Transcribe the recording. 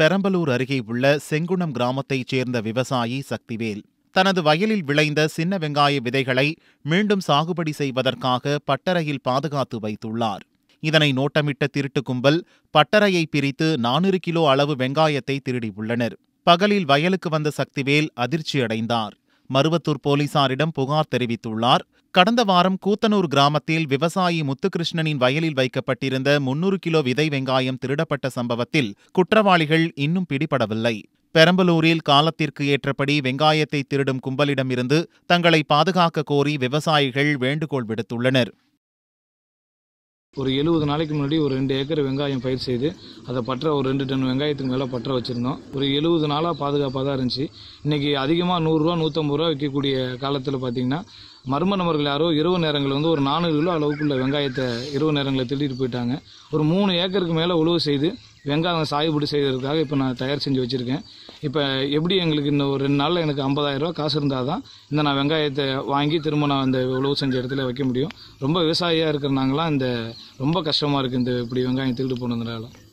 பெரம்பலூர் அருகே உள்ள செங்குணம் கிராமத்தைச் சேர்ந்த விவசாயி சக்திவேல் தனது வயலில் விளைந்த சின்ன வெங்காய விதைகளை மீண்டும் சாகுபடி செய்வதற்காக பட்டறையில் பாதுகாத்து வைத்துள்ளார் இதனை நோட்டமிட்ட திருட்டு கும்பல் பட்டறையை பிரித்து நானூறு கிலோ அளவு வெங்காயத்தை திருடியுள்ளனர் பகலில் வயலுக்கு வந்த சக்திவேல் அதிர்ச்சியடைந்தார் மருவத்தூர் போலீசாரிடம் புகார் தெரிவித்துள்ளார் கடந்த வாரம் கூத்தனூர் கிராமத்தில் விவசாயி முத்துகிருஷ்ணனின் வயலில் வைக்கப்பட்டிருந்த முன்னூறு கிலோ விதை வெங்காயம் திருடப்பட்ட சம்பவத்தில் குற்றவாளிகள் இன்னும் பிடிபடவில்லை பெரம்பலூரில் காலத்திற்கு ஏற்றபடி வெங்காயத்தை திருடும் கும்பலிடமிருந்து தங்களை பாதுகாக்க கோரி விவசாயிகள் வேண்டுகோள் விடுத்துள்ளனர் ஒரு எழுபது நாளைக்கு முன்னாடி ஒரு ரெண்டு ஏக்கர் வெங்காயம் பயிர் செய்து அதை பற்ற ஒரு ரெண்டு டன் வெங்காயத்துக்கு மேலே பற்ற வச்சுருந்தோம் ஒரு எழுபது நாளாக பாதுகாப்பாக தான் இருந்துச்சு இன்றைக்கி அதிகமாக நூறுரூவா நூற்றம்பது ரூபா விற்கக்கூடிய காலத்தில் பார்த்திங்கன்னா மர்ம நபர்கள் யாரோ இரவு நேரங்களில் வந்து ஒரு நானூறு கிலோ அளவுக்குள்ள வெங்காயத்தை இரவு நேரங்களில் திருடிட்டு போயிட்டாங்க ஒரு மூணு ஏக்கருக்கு மேலே உழவு செய்து வெங்காயம் சாகுபடி செய்வதற்காக இப்போ நான் தயார் செஞ்சு வச்சுருக்கேன் இப்போ எப்படி எங்களுக்கு இன்னும் ஒரு ரெண்டு நாளில் எனக்கு ஐம்பதாயிரரூவா காசு இருந்தால் தான் இந்த நான் வெங்காயத்தை வாங்கி திரும்ப நான் அந்த உழவு செஞ்ச இடத்துல வைக்க முடியும் ரொம்ப விவசாயியாக இருக்கிற நாங்களாம் இந்த ரொம்ப கஷ்டமாக இருக்குது இந்த இப்படி வெங்காயம் திருடு போனதுனால